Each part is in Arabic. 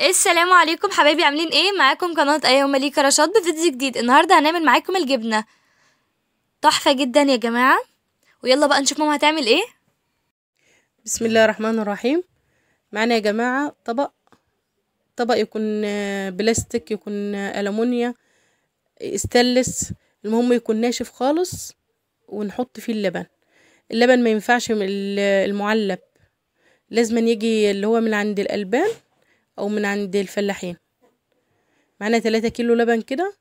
السلام عليكم حبايبي عاملين ايه معاكم قناه ايه ومليكه رشاد بفيديو جديد النهارده هنعمل معاكم الجبنه تحفه جدا يا جماعه ويلا بقى نشوف ماما هتعمل ايه بسم الله الرحمن الرحيم معانا يا جماعه طبق طبق يكون آه، بلاستيك يكون آه، ألمونيا استلس المهم يكون ناشف خالص ونحط فيه اللبن اللبن ما ينفعش المعلب لازما يجي اللي هو من عند الألبان او من عند الفلاحين معانا تلاتة كيلو لبن كده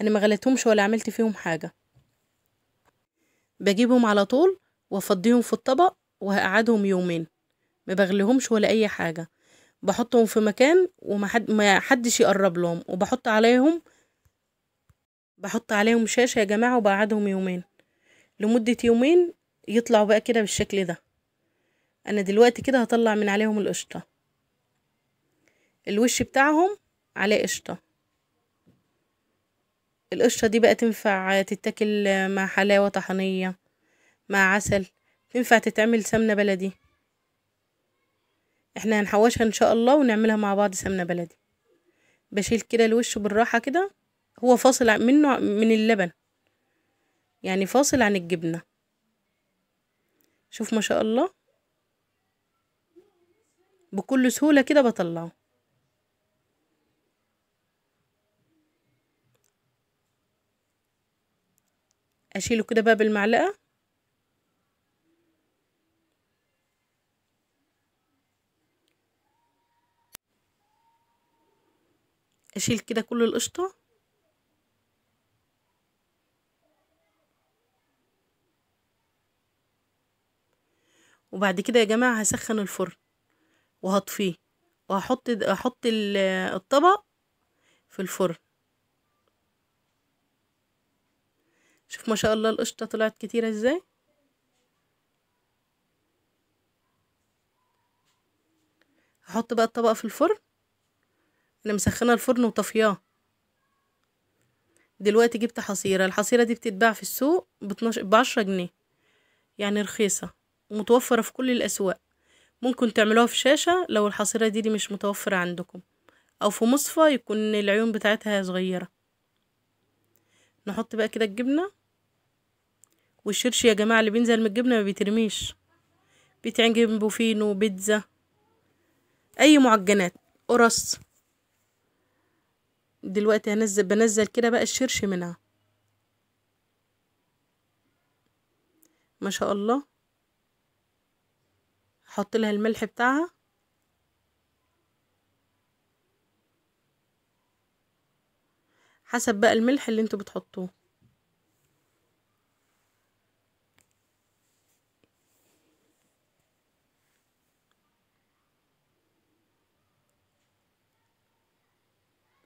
انا ما غليتهمش ولا عملت فيهم حاجه بجيبهم على طول وافضيهم في الطبق وهقعدهم يومين ما بغليهمش ولا اي حاجه بحطهم في مكان وما حدش يقرب لهم وبحط عليهم بحط عليهم شاشه يا جماعه وبقعدهم يومين لمده يومين يطلعوا بقى كده بالشكل ده انا دلوقتي كده هطلع من عليهم القشطه الوش بتاعهم عليه قشطة القشطة دي بقى تنفع تتاكل مع حلاوة طحنية مع عسل تنفع تتعمل سمنة بلدي احنا هنحوشها ان شاء الله ونعملها مع بعض سمنة بلدي بشيل كده الوش بالراحة كده هو فاصل منه من اللبن يعني فاصل عن الجبنة شوف ما شاء الله بكل سهولة كده بطلعه اشيله كده بقى بالمعلقه اشيل كده كل القشطه وبعد كده يا جماعه هسخن الفرن وهطفيه وهحط احط الطبق في الفرن شوف ما شاء الله القشطة طلعت كتيرة ازاي هحط بقى الطبقة في الفرن انا مسخنة الفرن وطفياه دلوقتي جبت حصيرة الحصيرة دي بتتباع في السوق بعشرة جنيه يعني رخيصة ومتوفرة في كل الأسواق ممكن تعملوها في شاشة لو الحصيرة دي, دي مش متوفرة عندكم أو في مصفى يكون العيون بتاعتها صغيرة نحط بقى كده الجبنة والشرش يا جماعة اللي بينزل من الجبنة ما بيترميش بيتعين جنبه فينو بيتزا أي معجنات قرص دلوقتي هنزل بنزل كده بقى الشرش منها ما شاء الله حط لها الملح بتاعها حسب بقى الملح اللي انتوا بتحطوه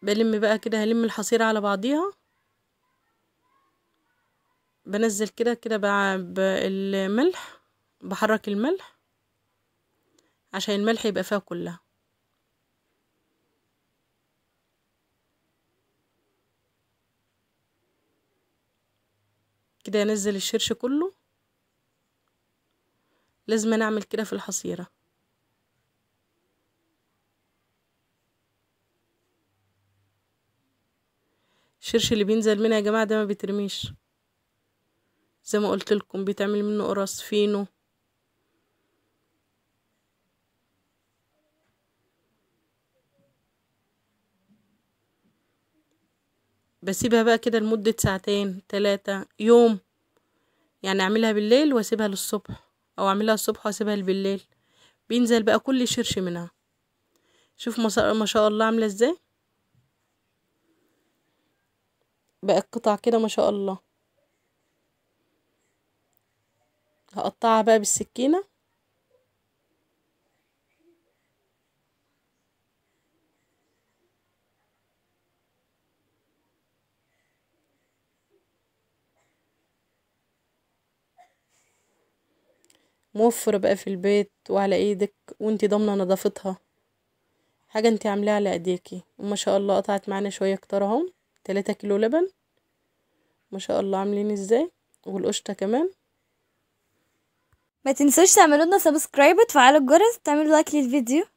بلم بقى كده هلم الحصيرة على بعضيها بنزل كده كده بقى بالملح بحرك الملح عشان الملح يبقى فيها كلها كده انزل الشرش كله لازم نعمل كده في الحصيره الشرش اللي بينزل منها يا جماعة ده ما بيترميش زي ما قلت لكم بيتعمل منه قراص فينو بسيبها بقى كده لمدة ساعتين تلاتة يوم يعني اعملها بالليل واسيبها للصبح او اعملها الصبح واسيبها بالليل بينزل بقى كل شرش منها شوف ما شاء الله عاملة ازاي بقت قطع كده ما شاء الله هقطعها بقى بالسكينة موفرة بقى في البيت وعلى ايدك وانتي ضامنة نظافتها حاجة انتي عاملاها على ايديكي وما شاء الله قطعت معانا شوية اكتر اهو تلاتة كيلو لبن ما شاء الله عاملين ازاي والقشطة كمان ما تنسوش تعملوا لنا سبسكرايب وتفعلوا الجرس تعملوا لايك للفيديو